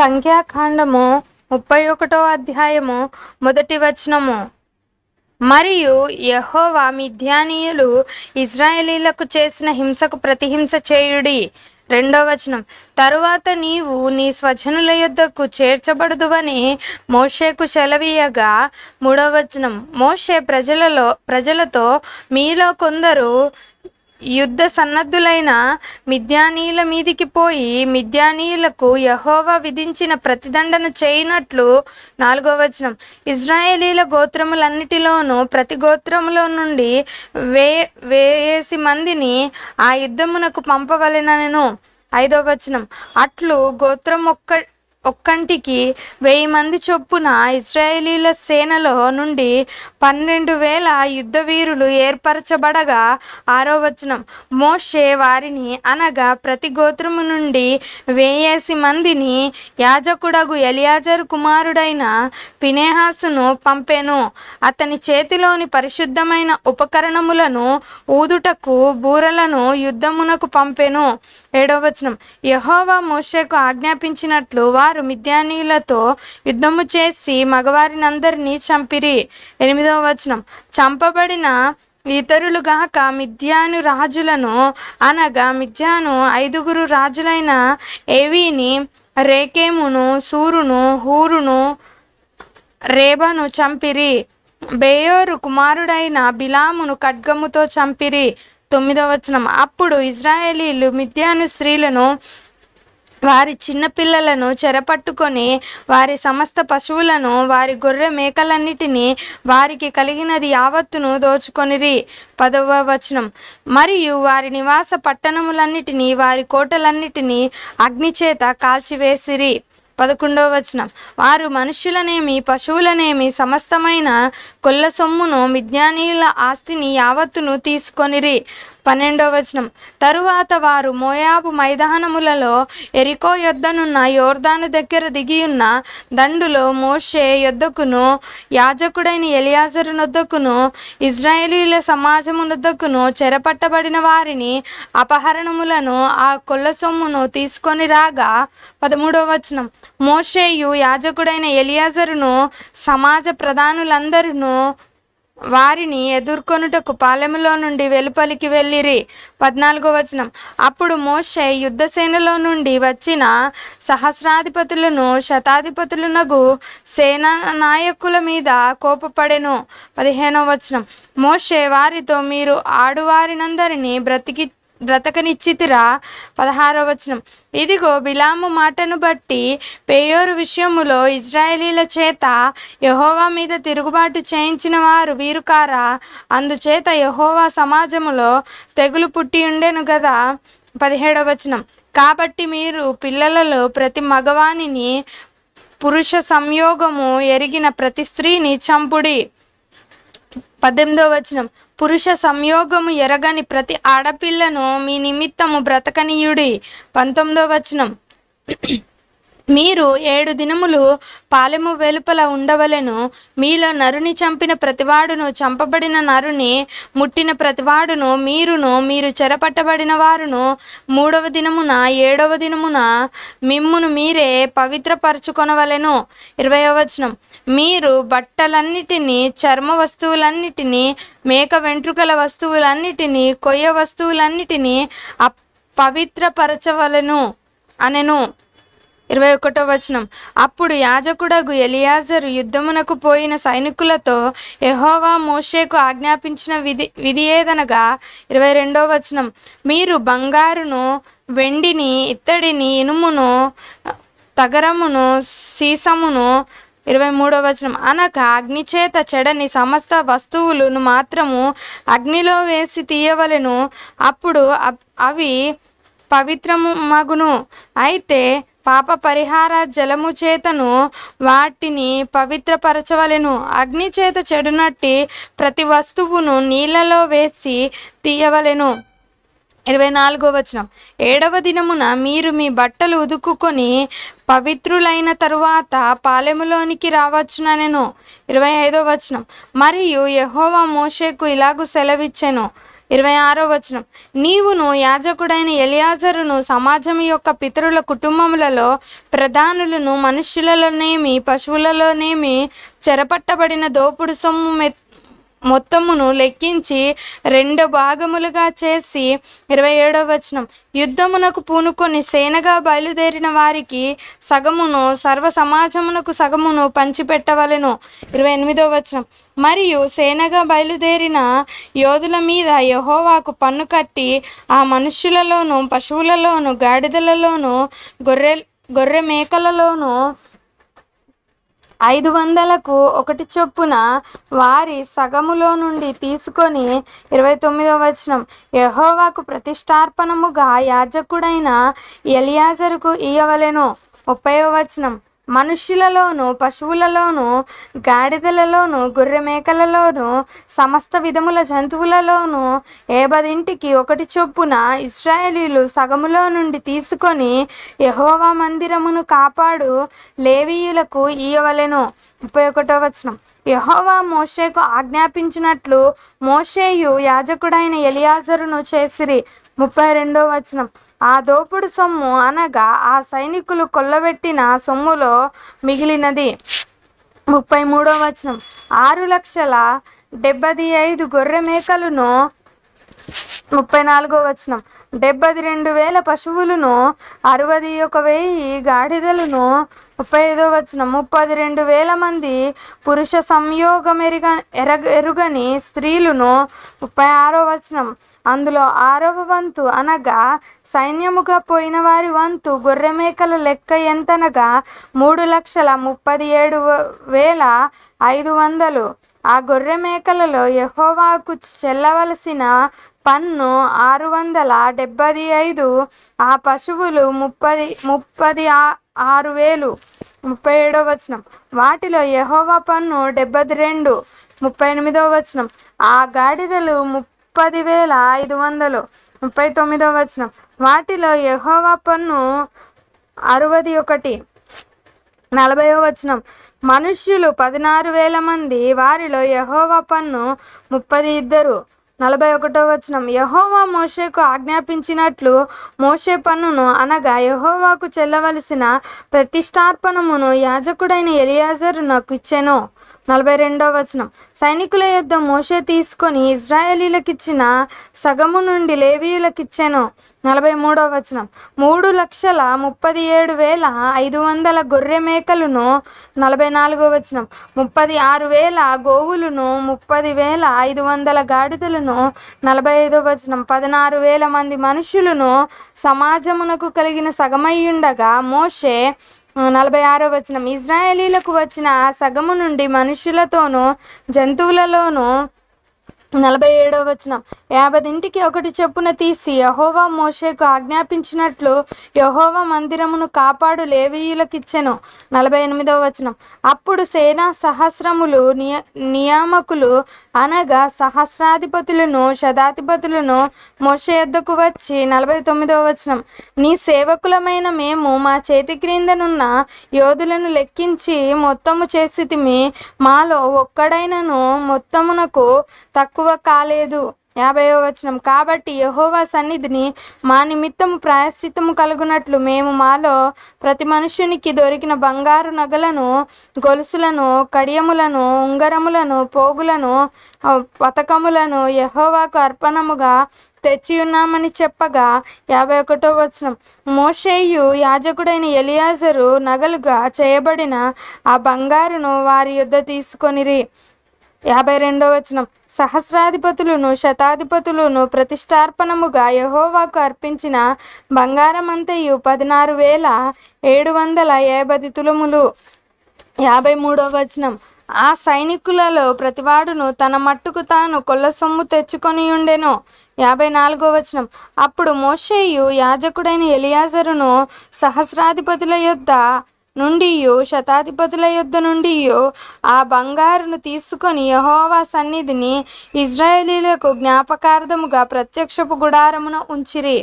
సంఖ్యాకాండము ముప్పై ఒకటో అధ్యాయము మొదటి వచనము మరియు యహోవా మిథ్యానీయులు ఇజ్రాయేలీలకు చేసిన హింసకు ప్రతిహింస చేయుడి రెండో వచనం తరువాత నీవు నీ స్వజనుల యుద్ధకు చేర్చబడదువని మోషేకు సెలవీయగా మూడో వచనం మోషే ప్రజలలో ప్రజలతో మీలో కొందరు యుద్ధ సన్నద్ధులైన మిద్యానీయుల మీదికి పోయి మిద్యానీయులకు యహోవా విధించిన ప్రతిదండన చేయనట్లు నాలుగో వచనం ఇజ్రాయేలీల గోత్రములన్నిటిలోనూ ప్రతి గోత్రములో నుండి వే వేసి మందిని ఆ యుద్ధమునకు పంపవలెనను ఐదో వచనం అట్లు గోత్రం ఒక్క ఒక్కంటికి వెయ్యి మంది చొప్పున ఇజ్రాయేలీల సేనలో నుండి పన్నెండు వేల యుద్ధ వీరులు ఏర్పరచబడగా ఆరో వచనం మోషే వారిని అనగా ప్రతి గోత్రము నుండి వేయేసి మందిని యాజకుడగు ఎలియాజర్ కుమారుడైన పినేహాసును పంపెను అతని చేతిలోని పరిశుద్ధమైన ఉపకరణములను ఊదుటకు బూరలను యుద్ధమునకు పంపెను ఏడవ వచనం యహోవా మోషేకు ఆజ్ఞాపించినట్లు వారు వారు మిద్యానీయులతో యుద్ధము చేసి అందరినీ చంపిరి ఎనిమిదవ వచనం చంపబడిన ఇతరులు గాక మిథ్యాను రాజులను అనగా మిద్యాను ఐదుగురు రాజులైన ఏవీని రేకేమును సూరును హూరును రేబను చంపిరి బేయోరు కుమారుడైన బిలామును ఖడ్గముతో చంపిరి తొమ్మిదవ వచనం అప్పుడు ఇజ్రాయేలీలు మిథ్యాను స్త్రీలను వారి చిన్నపిల్లలను చెరపట్టుకొని వారి సమస్త పశువులను వారి గొర్రె మేకలన్నిటినీ వారికి కలిగినది యావత్తును దోచుకొనిరి పదవ వచనం మరియు వారి నివాస పట్టణములన్నిటినీ వారి కోటలన్నిటినీ అగ్నిచేత కాల్చివేసిరి పదకొండవ వచనం వారు మనుష్యులనేమి పశువులనేమి సమస్తమైన కొల్ల సొమ్మును మిజ్ఞానీయుల ఆస్తిని యావత్తును తీసుకొనిరి పన్నెండవ వచనం తరువాత వారు మోయాబు మైదానములలో ఎరికో యొద్దనున్న యోర్దాను దగ్గర దిగి ఉన్న దండులో మోషే యొద్దకును యాజకుడైన ఎలియాజరు నొద్దకును ఇజ్రాయేలీల సమాజము నొద్దకును చెరపట్టబడిన వారిని అపహరణములను ఆ కొల్ల సొమ్మును తీసుకొని రాగా పదమూడవ వచనం మోషేయు యాజకుడైన ఎలియాజరును సమాజ ప్రధానులందరూ వారిని ఎదుర్కొనుటకు పాలెములో నుండి వెలుపలికి వెళ్ళిరి పద్నాలుగో వచనం అప్పుడు మోషే యుద్ధసేనలో నుండి వచ్చిన సహస్రాధిపతులను శతాధిపతులనగు సేనా నాయకుల మీద కోపపడెను పదిహేనో వచనం మోషే వారితో మీరు ఆడువారినందరినీ బ్రతికి బ్రతకనిచ్చితిరా పదహారవ వచనం ఇదిగో బిలాము మాటను బట్టి పేయోరు విషయములో ఇజ్రాయేలీల చేత యహోవా మీద తిరుగుబాటు చేయించిన వారు వీరు కారా అందుచేత యహోవా సమాజములో తెగులు పుట్టి ఉండెను కదా పదిహేడవ వచనం కాబట్టి మీరు పిల్లలలో ప్రతి మగవాణిని పురుష సంయోగము ఎరిగిన ప్రతి స్త్రీని చంపుడి పద్దెనిమిదో వచనం పురుష సంయోగము ఎరగని ప్రతి ఆడపిల్లను మీ నిమిత్తము బ్రతకనీయుడి పంతొమ్మిదో వచనం మీరు ఏడు దినములు పాలెము వెలుపల ఉండవలెను మీలో నరుని చంపిన ప్రతివాడును చంపబడిన నరుని ముట్టిన ప్రతివాడును మీరును మీరు చెరపట్టబడిన వారును మూడవ దినమున ఏడవ దినమున మిమ్మును మీరే పవిత్రపరచుకొనవలెను ఇరవయో వచనం మీరు బట్టలన్నిటినీ చర్మ వస్తువులన్నిటినీ మేక వెంట్రుకల వస్తువులన్నిటినీ కొయ్య వస్తువులన్నిటినీ పవిత్రపరచవలను అనెను ఇరవై ఒకటో వచనం అప్పుడు యాజకుడగు ఎలియాజరు యుద్ధమునకు పోయిన సైనికులతో ఎహోవా మోషేకు ఆజ్ఞాపించిన విధి విధి ఏదనగా ఇరవై రెండో వచనం మీరు బంగారును వెండిని ఇత్తడిని ఇనుమును తగరమును సీసమును ఇరవై మూడో వచనం అనగా అగ్నిచేత చెడని సమస్త వస్తువులను మాత్రము అగ్నిలో వేసి తీయవలను అప్పుడు అవి పవిత్రము మగును అయితే పాప పరిహార జలము చేతను వాటిని పవిత్రపరచవలెను అగ్ని చేత చెడునట్టి ప్రతి వస్తువును నీళ్ళలో వేసి తీయవలెను ఇరవై నాలుగో వచనం ఏడవ దినమున మీరు మీ బట్టలు ఉదుకుకొని పవిత్రులైన తరువాత పాలెములోనికి రావచ్చునెను ఇరవై ఐదో వచనం మరియు యహోవా మోషేకు ఇలాగూ సెలవిచ్చాను ఇరవై ఆరో వచనం నీవును యాజకుడైన ఎలియాజరును సమాజం యొక్క పితరుల కుటుంబములలో ప్రధానులను మనుష్యులలోనేమి పశువులలోనేమి చెరపట్టబడిన దోపుడు సొమ్ము మొత్తమును లెక్కించి రెండు భాగములుగా చేసి ఇరవై ఏడవ వచనం యుద్ధమునకు పూనుకొని సేనగా బయలుదేరిన వారికి సగమును సర్వ సమాజమునకు సగమును పంచిపెట్టవలను ఇరవై ఎనిమిదవ వచనం మరియు సేనగా బయలుదేరిన యోధుల మీద యహోవాకు పన్ను కట్టి ఆ మనుష్యులలోను పశువులలోను గాడిదలలోను గొర్రె గొర్రె మేకలలోను ఐదు వందలకు ఒకటి చొప్పున వారి సగములో నుండి తీసుకొని ఇరవై తొమ్మిదవ వచనం యహోవాకు ప్రతిష్టార్పణముగా యాజకుడైన ఎలియాజరుకు ఇయ్యవలెను ముప్పైవ వచనం మనుష్యులలోను పశువులలోను గాడిదలలోను గొర్రె మేకలలోను సమస్త విధముల జంతువులలోను ఏబదింటికి ఒకటి చొప్పున ఇస్రాయేలీలు సగములో నుండి తీసుకొని యహోవా మందిరమును కాపాడు లేవీయులకు ఇయవలెను ముప్పై ఒకటో వచనం యహోవా మోషేకు ఆజ్ఞాపించినట్లు మోషేయు యాజకుడైన ఎలియాజరును చేసిరి ముప్పై రెండో వచనం ఆ దోపుడు సొమ్ము అనగా ఆ సైనికులు కొల్లబెట్టిన సొమ్ములో మిగిలినది ముప్పై మూడో వచనం ఆరు లక్షల డెబ్బది ఐదు గొర్రె మేకలను ముప్పై నాలుగో వచనం డెబ్బది రెండు వేల పశువులను అరవది ఒక వెయ్యి గాడిదలను ముప్పై ఐదో వచనం ముప్పది రెండు వేల మంది పురుష సంయోగం ఎరుగ ఎరగ ఎరుగని స్త్రీలను ముప్పై ఆరో వచనం అందులో ఆరవ వంతు అనగా సైన్యముగా పోయిన వారి వంతు గొర్రె మేకల లెక్క ఎంతనగా మూడు లక్షల ముప్పది ఏడు వేల ఐదు వందలు ఆ గొర్రె మేకలలో యహోవాకు చెల్లవలసిన పన్ను ఆరు వందల డెబ్బై ఐదు ఆ పశువులు ముప్పది ముప్పది ఆరు వేలు ముప్పై ఏడో వచనం వాటిలో యహోవా పన్ను డెబ్బై రెండు ముప్పై ఎనిమిదో వచనం ఆ గాడిదలు ముప్పది వేల ఐదు వందలు ముప్పై తొమ్మిదో వచనం వాటిలో యహోవా పన్ను అరవది ఒకటి నలభైవ వచనం మనుష్యులు పదినారు వేల మంది వారిలో యహోవా పన్ను ముప్పది ఇద్దరు నలభై ఒకటో వచనం యహోవా మోషేకు ఆజ్ఞాపించినట్లు మోషే పన్నును అనగా యహోవాకు చెల్లవలసిన ప్రతిష్టార్పణమును యాజకుడైన ఎలియాజరు నాకు ఇచ్చెను నలభై రెండవ వచనం సైనికుల యుద్ధం మోషే తీసుకొని ఇజ్రాయేలీలకిచ్చిన సగము నుండి లేవీయులకిచ్చాను నలభై మూడో వచనం మూడు లక్షల ముప్పది ఏడు వేల ఐదు వందల గొర్రె మేకలను నలభై నాలుగో వచనం ముప్పది ఆరు వేల గోవులను ముప్పది వేల ఐదు వందల గాడిదలను నలభై ఐదో వచనం పదనారు వేల మంది మనుషులను సమాజమునకు కలిగిన సగమయ్యుండగా మోషే నలభై ఆరో వచనం ఇజ్రాయేలీలకు వచ్చిన ఆ సగము నుండి మనుషులతోనూ జంతువులలోనూ నలభై ఏడవ వచనం యాభై ఇంటికి ఒకటి చెప్పున తీసి యహోవా మోషేకు ఆజ్ఞాపించినట్లు యహోవా మందిరమును కాపాడు లేవీయులకిచ్చెను నలభై ఎనిమిదవ వచనం అప్పుడు సేనా సహస్రములు నియ నియామకులు అనగా సహస్రాధిపతులను శతాధిపతులను మోషే ఎద్దకు వచ్చి నలభై తొమ్మిదవ వచనం నీ సేవకులమైన మేము మా చేతి క్రిందనున్న యోధులను లెక్కించి మొత్తము చేసి మాలో ఒక్కడైనను మొత్తమునకు తక్కువ తక్కువ కాలేదు యాభైవ వచనం కాబట్టి యహోవా సన్నిధిని మా నిమిత్తం ప్రాయశ్చిత్తము కలుగునట్లు మేము మాలో ప్రతి మనుషునికి దొరికిన బంగారు నగలను గొలుసులను కడియములను ఉంగరములను పోగులను పతకములను యహోవాకు అర్పణముగా తెచ్చి ఉన్నామని చెప్పగా యాభై ఒకటో వచనం మోషేయు యాజకుడైన ఎలియాజరు నగలుగా చేయబడిన ఆ బంగారును వారి యుద్ధ తీసుకొనిరి యాభై రెండో వచనం సహస్రాధిపతులను శతాధిపతులను ప్రతిష్టార్పణముగా యహోవాకు అర్పించిన బంగారమంతయు పదినారు వేల ఏడు వందల యాభై తులములు యాభై మూడో వచనం ఆ సైనికులలో ప్రతివాడును తన మట్టుకు తాను కొల్ల సొమ్ము తెచ్చుకొని ఉండెను యాభై నాలుగో వచనం అప్పుడు మోషేయు యాజకుడైన ఎలియాజరును సహస్రాధిపతుల యొద్ద నుండియో శతాధిపతుల యుద్ధ నుండియో ఆ బంగారును తీసుకొని యహోవా సన్నిధిని ఇజ్రాయేలీలకు జ్ఞాపకార్థముగా ప్రత్యక్షపు గుడారమున ఉంచిరి